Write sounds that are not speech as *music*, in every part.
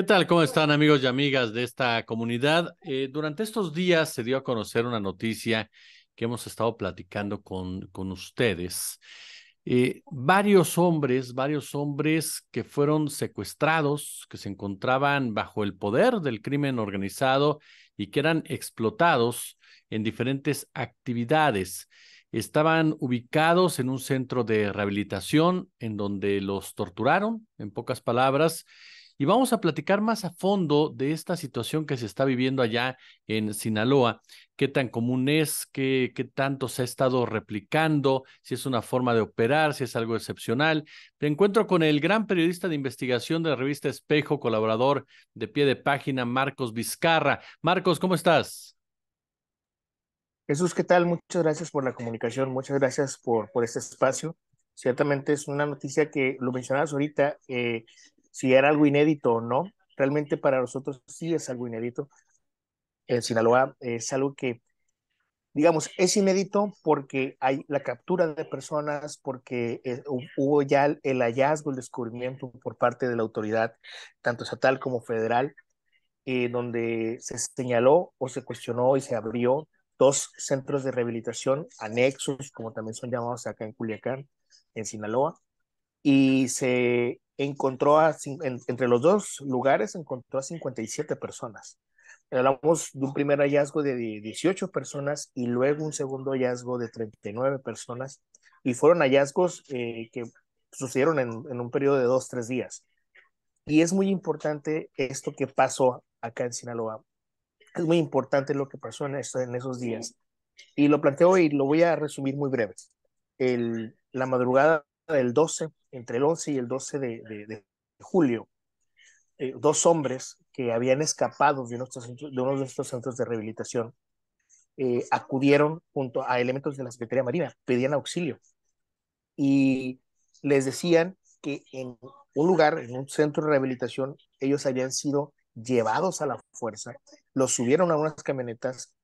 ¿Qué tal? ¿Cómo están amigos y amigas de esta comunidad? Eh, durante estos días se dio a conocer una noticia que hemos estado platicando con, con ustedes. Eh, varios hombres, varios hombres que fueron secuestrados, que se encontraban bajo el poder del crimen organizado y que eran explotados en diferentes actividades. Estaban ubicados en un centro de rehabilitación en donde los torturaron, en pocas palabras, y vamos a platicar más a fondo de esta situación que se está viviendo allá en Sinaloa, qué tan común es, qué, qué tanto se ha estado replicando, si es una forma de operar, si es algo excepcional. Te encuentro con el gran periodista de investigación de la revista Espejo, colaborador de pie de página, Marcos Vizcarra. Marcos, ¿cómo estás? Jesús, ¿qué tal? Muchas gracias por la comunicación, muchas gracias por, por este espacio. Ciertamente es una noticia que lo mencionabas ahorita, eh, si era algo inédito o no. Realmente para nosotros sí es algo inédito. En Sinaloa es algo que, digamos, es inédito porque hay la captura de personas, porque eh, hubo ya el, hallazgo, el descubrimiento por parte de la autoridad, tanto estatal como federal, eh, donde se señaló o se cuestionó y se abrió dos centros de rehabilitación anexos, como también son llamados acá en Culiacán, en Sinaloa, y se encontró entre los dos lugares encontró a 57 personas. Hablamos de un primer hallazgo de 18 personas y luego un segundo hallazgo de 39 personas y fueron hallazgos eh, que sucedieron en, un periodo de dos, tres días. Y es muy importante esto que pasó acá en Sinaloa. Es muy importante lo que pasó en, esos días. Y lo planteo y lo voy a resumir muy breve. El, la madrugada del 12, entre el 11 y el 12 de, de, julio, eh, dos hombres que habían escapado de, uno de uno de estos centros de rehabilitación eh, acudieron junto a elementos de la Secretaría Marina, pedían auxilio y les decían que en un lugar, en un centro de rehabilitación, ellos habían sido llevados a la fuerza, los subieron a unas camionetas,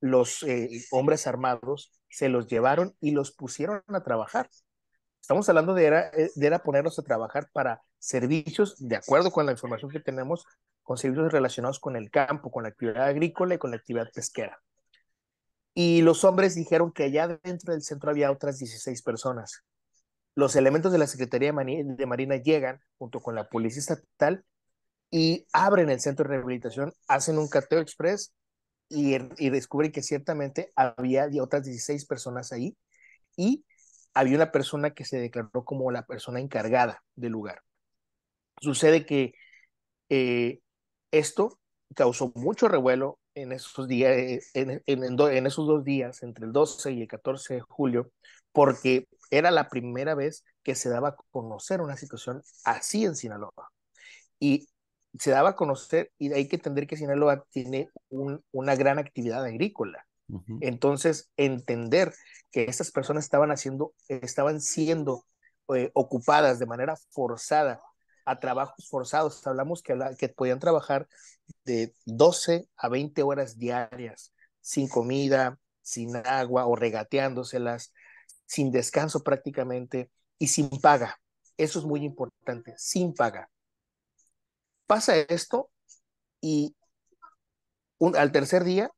los eh, hombres armados se los llevaron y los pusieron a trabajar Estamos hablando de era, eh, de era ponernos a trabajar para servicios, de acuerdo con la información que tenemos, con servicios relacionados con el campo, con la actividad agrícola y con la actividad pesquera. Y los hombres dijeron que allá dentro del centro había otras 16 personas. Los elementos de la Secretaría de Marina llegan junto con la Policía Estatal y abren el centro de rehabilitación, hacen un cateo express y, y descubren que ciertamente había otras 16 personas ahí y había una persona que se declaró como la persona encargada del lugar. Sucede que eh, esto causó mucho revuelo en esos, días, eh, en, esos dos días, entre el 12 y el 14 de julio, porque era la primera vez que se daba a conocer una situación así en Sinaloa. Y se daba a conocer, y hay que entender que Sinaloa tiene una gran actividad agrícola. Entonces, entender que estas personas estaban haciendo, estaban siendo eh, ocupadas de manera forzada a trabajos forzados. Hablamos que, podían trabajar de 12 a 20 horas diarias, sin comida, sin agua o regateándoselas, sin descanso prácticamente y sin paga. Eso es muy importante, sin paga. Pasa esto y al tercer día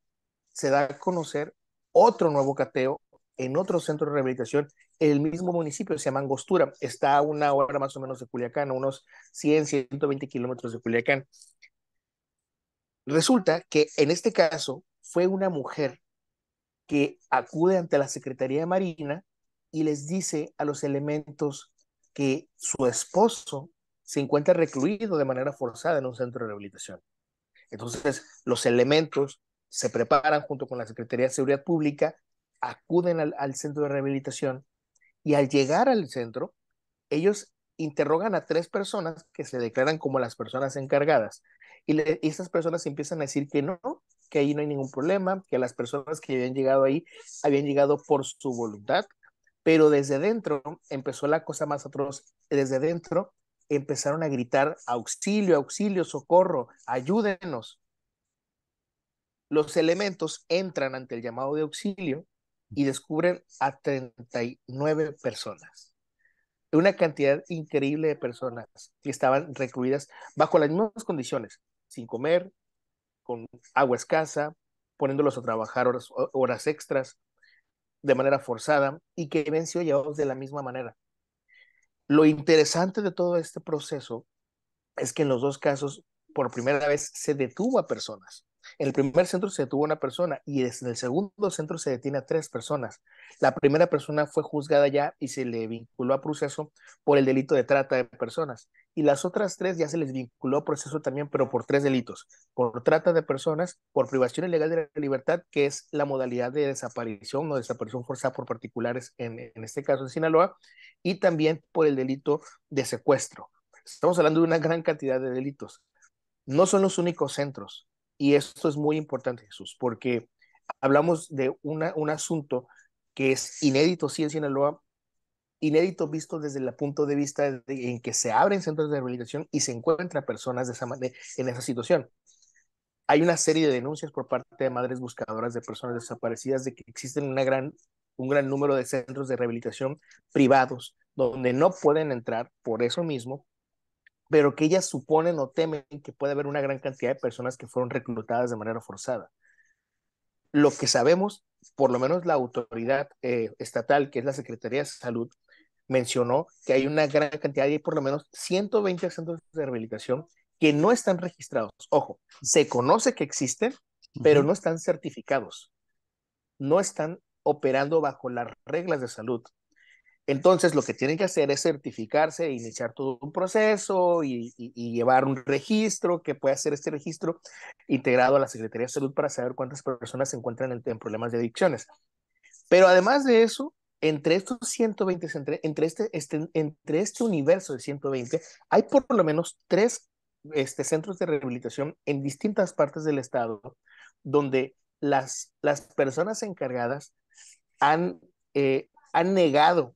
se da a conocer otro nuevo cateo en otro centro de rehabilitación, en el mismo municipio, se llama Angostura, está a una hora más o menos de Culiacán, a unos 100, 120 kilómetros de Culiacán. Resulta que en este caso fue una mujer que acude ante la Secretaría de Marina y les dice a los elementos que su esposo se encuentra recluido de manera forzada en un centro de rehabilitación. Entonces, los elementos se preparan junto con la Secretaría de Seguridad Pública, acuden al, centro de rehabilitación y al llegar al centro, ellos interrogan a tres personas que se declaran como las personas encargadas. Y, estas personas empiezan a decir que no, que ahí no hay ningún problema, que las personas que habían llegado ahí habían llegado por su voluntad, pero desde dentro empezó la cosa más atroz, desde dentro empezaron a gritar auxilio, auxilio, socorro, ayúdenos los elementos entran ante el llamado de auxilio y descubren a 39 personas. Una cantidad increíble de personas que estaban recluidas bajo las mismas condiciones, sin comer, con agua escasa, poniéndolos a trabajar horas, extras de manera forzada y que habían sido llevados de la misma manera. Lo interesante de todo este proceso es que en los dos casos, por primera vez, se detuvo a personas en el primer centro se detuvo una persona y desde el segundo centro se detiene a tres personas. La primera persona fue juzgada ya y se le vinculó a proceso por el delito de trata de personas. Y las otras tres ya se les vinculó a proceso también, pero por tres delitos. Por trata de personas, por privación ilegal de la libertad, que es la modalidad de desaparición o desaparición forzada por particulares, en, en este caso en Sinaloa, y también por el delito de secuestro. Estamos hablando de una gran cantidad de delitos. No son los únicos centros y esto es muy importante, Jesús, porque hablamos de un asunto que es inédito, sí, en Sinaloa, inédito visto desde el punto de vista en que se abren centros de rehabilitación y se encuentran personas de en esa situación. Hay una serie de denuncias por parte de madres buscadoras de personas desaparecidas de que existen una gran, un gran número de centros de rehabilitación privados donde no pueden entrar por eso mismo, pero que ellas suponen o temen que puede haber una gran cantidad de personas que fueron reclutadas de manera forzada. Lo que sabemos, por lo menos la autoridad eh, estatal, que es la Secretaría de Salud, mencionó que hay una gran cantidad, hay por lo menos 120 centros de rehabilitación que no están registrados. Ojo, se conoce que existen, pero no están certificados. No están operando bajo las reglas de salud entonces, lo que tienen que hacer es certificarse e iniciar todo un proceso y, llevar un registro que puede hacer este registro integrado a la Secretaría de Salud para saber cuántas personas se encuentran en, problemas de adicciones. Pero además de eso, entre estos 120, entre, entre, este, este, entre este universo de 120, hay por lo menos tres este, centros de rehabilitación en distintas partes del estado donde las, las personas encargadas han, eh, han negado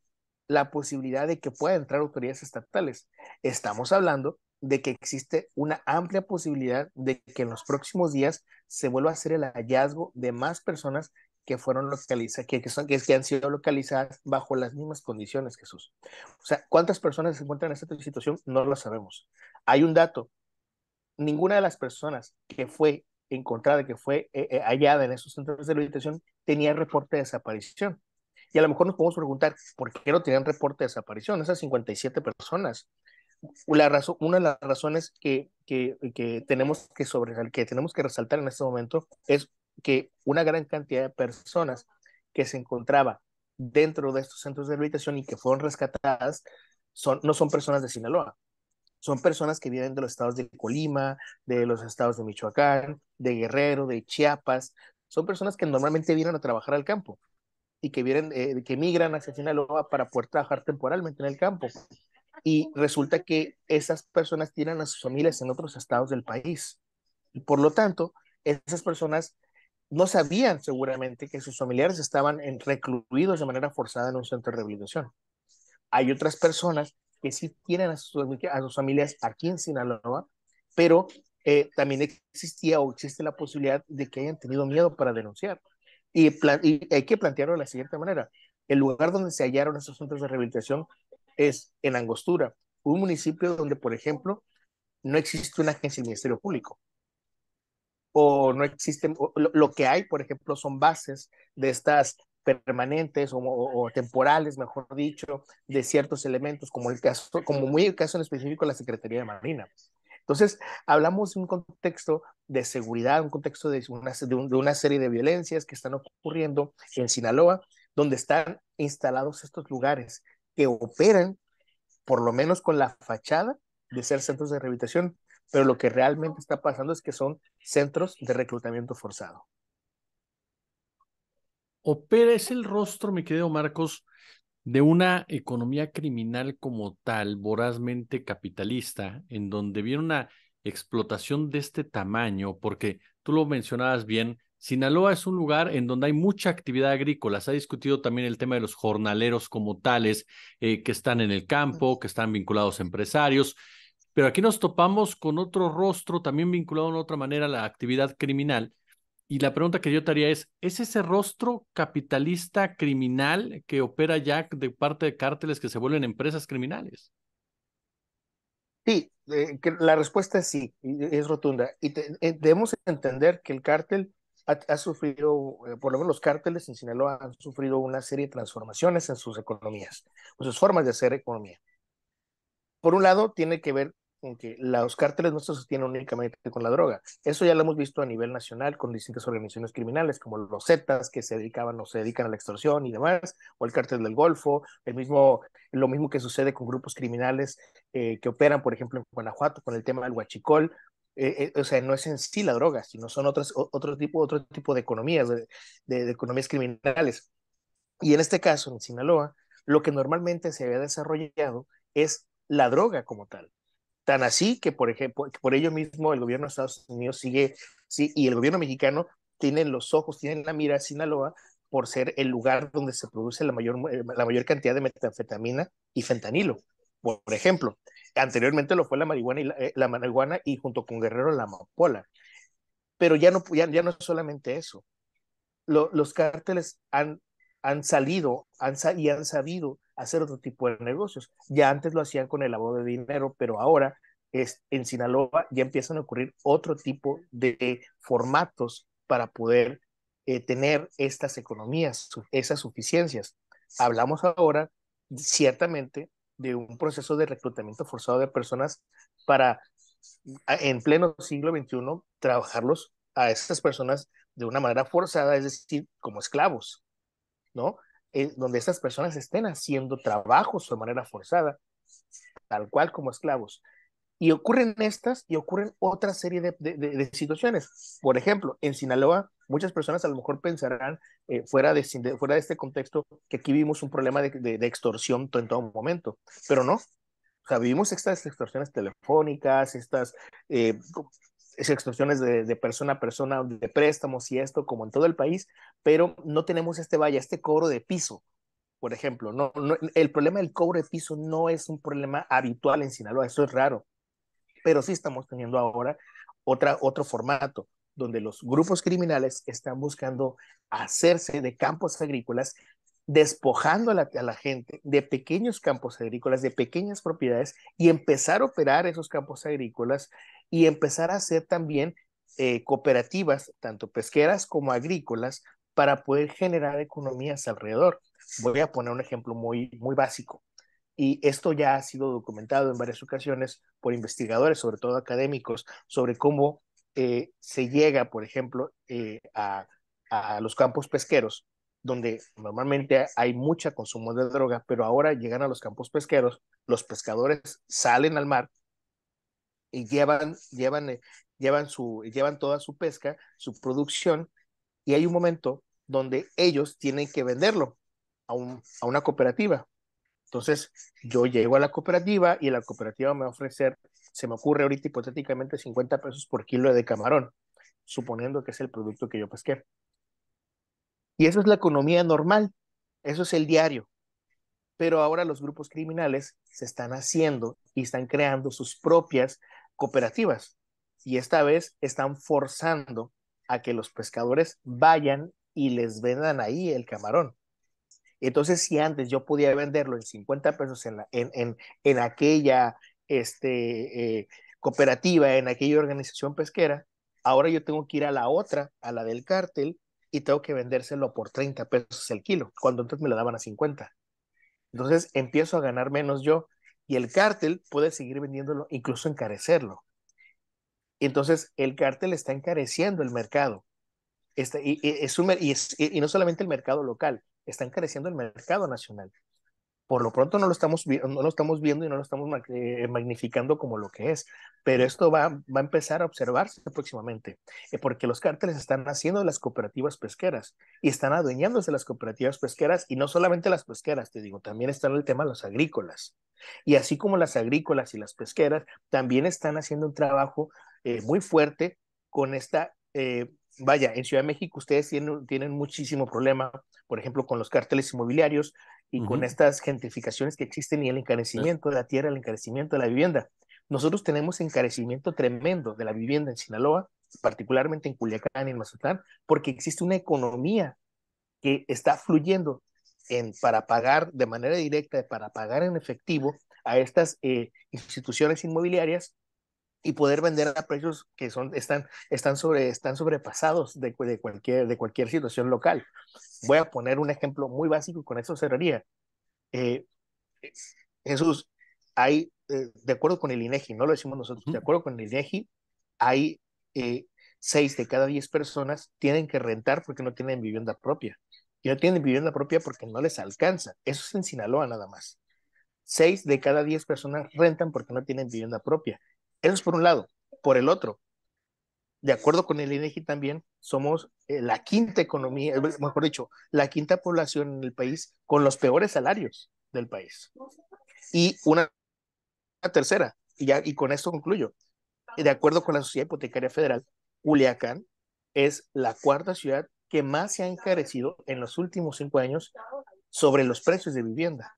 la posibilidad de que puedan entrar autoridades estatales. Estamos hablando de que existe una amplia posibilidad de que en los próximos días se vuelva a hacer el hallazgo de más personas que fueron localizadas, que, son, que, han sido localizadas bajo las mismas condiciones, Jesús. O sea, ¿cuántas personas se encuentran en esta situación? No lo sabemos. Hay un dato. Ninguna de las personas que fue encontrada, que fue eh, eh, hallada en esos centros de rehabilitación, tenía reporte de desaparición. Y a lo mejor nos podemos preguntar, ¿por qué no tienen reporte de desaparición esas 57 personas? una de las razones que, que, tenemos que, que tenemos que resaltar en este momento es que una gran cantidad de personas que se encontraba dentro de estos centros de rehabilitación y que fueron rescatadas son, no son personas de Sinaloa, son personas que vienen de los estados de Colima, de los estados de Michoacán, de Guerrero, de Chiapas, son personas que normalmente vienen a trabajar al campo y que, vienen, eh, que migran hacia Sinaloa para poder trabajar temporalmente en el campo. Y resulta que esas personas tienen a sus familias en otros estados del país. Y por lo tanto, esas personas no sabían seguramente que sus familiares estaban en, recluidos de manera forzada en un centro de rehabilitación. Hay otras personas que sí tienen a sus, a sus familias aquí en Sinaloa, pero eh, también existía o existe la posibilidad de que hayan tenido miedo para denunciar. Y, hay que plantearlo de la siguiente manera. El lugar donde se hallaron esos centros de rehabilitación es en Angostura, un municipio donde, por ejemplo, no existe una agencia del Ministerio Público. O no existe, lo, que hay, por ejemplo, son bases de estas permanentes o, o, temporales, mejor dicho, de ciertos elementos, como el caso, como muy el caso en específico la Secretaría de Marina. Entonces, hablamos de un contexto de seguridad, un contexto de una, serie de violencias que están ocurriendo en Sinaloa, donde están instalados estos lugares que operan, por lo menos con la fachada, de ser centros de rehabilitación, pero lo que realmente está pasando es que son centros de reclutamiento forzado. Opera es el rostro, mi querido Marcos, de una economía criminal como tal, vorazmente capitalista, en donde viene una explotación de este tamaño, porque tú lo mencionabas bien, Sinaloa es un lugar en donde hay mucha actividad agrícola. Se ha discutido también el tema de los jornaleros como tales, eh, que están en el campo, que están vinculados a empresarios. Pero aquí nos topamos con otro rostro también vinculado de otra manera a la actividad criminal, y la pregunta que yo te haría es, ¿es ese rostro capitalista criminal que opera ya de parte de cárteles que se vuelven empresas criminales? Sí, eh, la respuesta es sí, es rotunda. Y eh, debemos entender que el cártel ha, sufrido, eh, por lo menos los cárteles en Sinaloa han sufrido una serie de transformaciones en sus economías, en sus formas de hacer economía. Por un lado, tiene que ver que los cárteles no se sostienen únicamente con la droga. Eso ya lo hemos visto a nivel nacional con distintas organizaciones criminales, como los Zetas, que se dedicaban o se dedican a la extorsión y demás, o el cártel del Golfo, el mismo, lo mismo que sucede con grupos criminales eh, que operan, por ejemplo, en Guanajuato, con el tema del huachicol. Eh, eh, o sea, no es en sí la droga, sino son otras, otro, tipo, otro tipo de economías, de economías criminales. Y en este caso, en Sinaloa, lo que normalmente se había desarrollado es la droga como tal Tan así que, por ejemplo, por ello mismo el gobierno de Estados Unidos sigue, sí, y el gobierno mexicano tienen los ojos, tienen la mira a Sinaloa por ser el lugar donde se produce la mayor, eh, la mayor cantidad de metanfetamina y fentanilo, por, ejemplo. Anteriormente lo fue la marihuana y, la, eh, marihuana y junto con Guerrero la amapola. Pero ya no, ya, no es solamente eso. los cárteles han, han salido han, y han sabido hacer otro tipo de negocios. Ya antes lo hacían con el lavado de dinero, pero ahora es, en Sinaloa ya empiezan a ocurrir otro tipo de formatos para poder eh, tener estas economías, esas suficiencias. Hablamos ahora ciertamente de un proceso de reclutamiento forzado de personas para en pleno siglo XXI trabajarlos a estas personas de una manera forzada, es decir, como esclavos, ¿no? donde estas personas estén haciendo trabajos de manera forzada, tal cual como esclavos. Y ocurren estas y ocurren otra serie de, situaciones. Por ejemplo, en Sinaloa, muchas personas a lo mejor pensarán, eh, fuera, de, fuera de este contexto, que aquí vivimos un problema de, extorsión en todo momento, pero no. O sea, vivimos estas extorsiones telefónicas, estas eh, extorsiones de, persona a persona, de préstamos y esto, como en todo el país, pero no tenemos este vaya, este cobro de piso, por ejemplo. No, el problema del cobro de piso no es un problema habitual en Sinaloa, eso es raro, pero sí estamos teniendo ahora otra, otro formato donde los grupos criminales están buscando hacerse de campos agrícolas despojando a la, a la, gente de pequeños campos agrícolas, de pequeñas propiedades y empezar a operar esos campos agrícolas y empezar a hacer también eh, cooperativas, tanto pesqueras como agrícolas, para poder generar economías alrededor. Voy a poner un ejemplo muy, muy básico. Y esto ya ha sido documentado en varias ocasiones por investigadores, sobre todo académicos, sobre cómo eh, se llega, por ejemplo, eh, a, a los campos pesqueros, donde normalmente hay mucha consumo de droga, pero ahora llegan a los campos pesqueros, los pescadores salen al mar y llevan, llevan, eh, llevan, su, llevan toda su pesca, su producción, y hay un momento donde ellos tienen que venderlo a, un, a una cooperativa. Entonces, yo llego a la cooperativa y la cooperativa me va a ofrecer, se me ocurre ahorita hipotéticamente 50 pesos por kilo de camarón, suponiendo que es el producto que yo pesqué. Y eso es la economía normal, eso es el diario. Pero ahora los grupos criminales se están haciendo y están creando sus propias cooperativas y esta vez están forzando a que los pescadores vayan y les vendan ahí el camarón. Entonces, si antes yo podía venderlo en 50 pesos en, la, en, en, aquella este, eh, cooperativa, en aquella organización pesquera, ahora yo tengo que ir a la otra, a la del cártel, y tengo que vendérselo por 30 pesos el kilo, cuando antes me lo daban a 50. Entonces empiezo a ganar menos yo y el cártel puede seguir vendiéndolo, incluso encarecerlo. Entonces, el cártel está encareciendo el mercado. este y, es y, no solamente el mercado local, está encareciendo el mercado nacional por lo pronto no lo estamos, no lo estamos viendo y no lo estamos eh, magnificando como lo que es, pero esto va, a empezar a observarse próximamente, eh, porque los cárteles están haciendo las cooperativas pesqueras y están adueñándose las cooperativas pesqueras y no solamente las pesqueras, te digo, también están el tema de los agrícolas. Y así como las agrícolas y las pesqueras también están haciendo un trabajo eh, muy fuerte con esta vaya, en Ciudad de México ustedes tienen, muchísimo problema, por ejemplo, con los carteles inmobiliarios y con estas gentrificaciones que existen y el encarecimiento de la tierra, el encarecimiento de la vivienda. Nosotros tenemos encarecimiento tremendo de la vivienda en Sinaloa, particularmente en Culiacán y en Mazatlán, porque existe una economía que está fluyendo para pagar de manera directa, para pagar en efectivo a estas eh, instituciones inmobiliarias y poder vender a precios que son, están, están, sobre, están sobrepasados de, de, cualquier, de cualquier situación local. Voy a poner un ejemplo muy básico con eso cerraría. Eh, eh, Jesús, hay, eh, de acuerdo con el INEGI, no lo decimos nosotros, de acuerdo con el INEGI, hay eh, seis de cada diez personas tienen que rentar porque no tienen vivienda propia. Y no tienen vivienda propia porque no les alcanza. Eso es en Sinaloa nada más. Seis de cada diez personas rentan porque no tienen vivienda propia. Eso por un lado. Por el otro, de acuerdo con el INEGI e también, somos eh, la quinta economía, eh, mejor dicho, la quinta población en el país con los peores salarios del país. Y una, tercera, y, ya, y con esto concluyo, de acuerdo con la Sociedad Hipotecaria Federal, Culiacán es la cuarta ciudad que más se ha encarecido en los últimos cinco años sobre los precios de vivienda.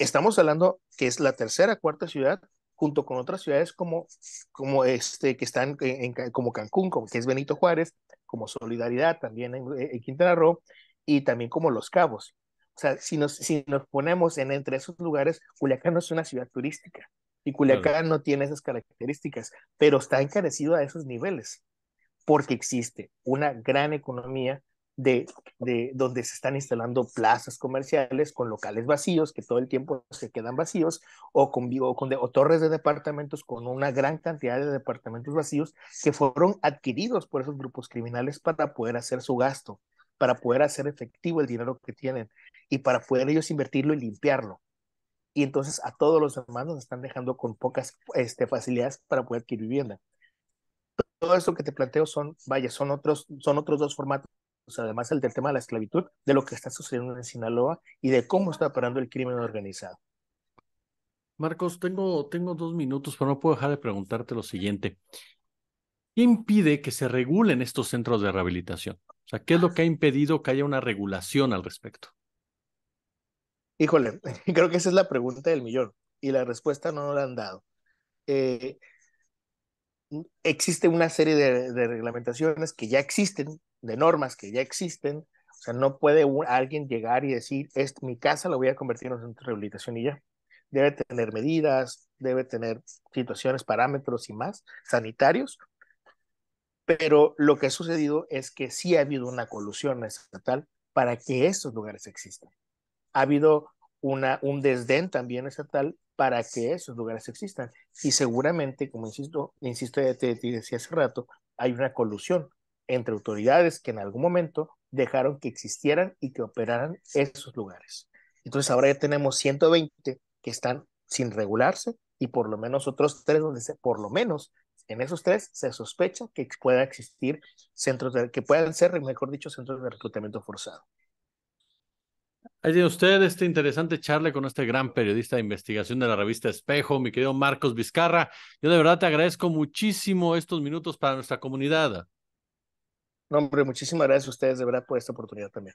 Estamos hablando que es la tercera, cuarta ciudad junto con otras ciudades como, como este, que están como Cancún, como que es Benito Juárez, como Solidaridad también eh, en, Quintana Roo y también como Los Cabos. O sea, si nos, si nos ponemos en entre esos lugares, Culiacán no es una ciudad turística y Culiacán no tiene esas características, pero está encarecido a esos niveles porque existe una gran economía de, donde se están instalando plazas comerciales con locales vacíos que todo el tiempo se quedan vacíos o con, o con de, torres de departamentos con una gran cantidad de departamentos vacíos que fueron adquiridos por esos grupos criminales para poder hacer su gasto, para poder hacer efectivo el dinero que tienen y para poder ellos invertirlo y limpiarlo. Y entonces a todos los hermanos están dejando con pocas este, facilidades para poder adquirir vivienda todo esto que te planteo son, vaya, son otros, son otros dos formatos además del tema de la esclavitud, de lo que está sucediendo en Sinaloa y de cómo está operando el crimen organizado. Marcos, tengo, tengo dos minutos, pero no puedo dejar de preguntarte lo siguiente. ¿Qué impide que se regulen estos centros de rehabilitación? O sea, ¿qué es lo que ha impedido que haya una regulación al respecto? Híjole, *laughs* creo que esa es la pregunta del millón y la respuesta no la han dado. Eh, existe una serie de, reglamentaciones que ya existen de normas que ya existen. O sea, no puede alguien llegar y decir, es mi casa la voy a convertir en rehabilitación y ya. Debe tener medidas, debe tener situaciones, parámetros y más, sanitarios. Pero lo que ha sucedido es que sí ha habido una colusión estatal para que esos lugares existan. Ha habido una, un desdén también estatal para que esos lugares existan. Y seguramente, como insisto, insisto, te decía hace rato, hay una colusión entre autoridades que en algún momento dejaron que existieran y que operaran esos lugares. Entonces ahora ya tenemos 120 que están sin regularse y por lo menos otros tres donde se, por lo menos en esos tres se sospecha que pueda existir centros de, que puedan ser, mejor dicho, centros de reclutamiento forzado. Ahí tiene usted este interesante charla con este gran periodista de investigación de la revista Espejo, mi querido Marcos Vizcarra. Yo de verdad te agradezco muchísimo estos minutos para nuestra comunidad. No, hombre, muchísimas gracias a ustedes de verdad por esta oportunidad también.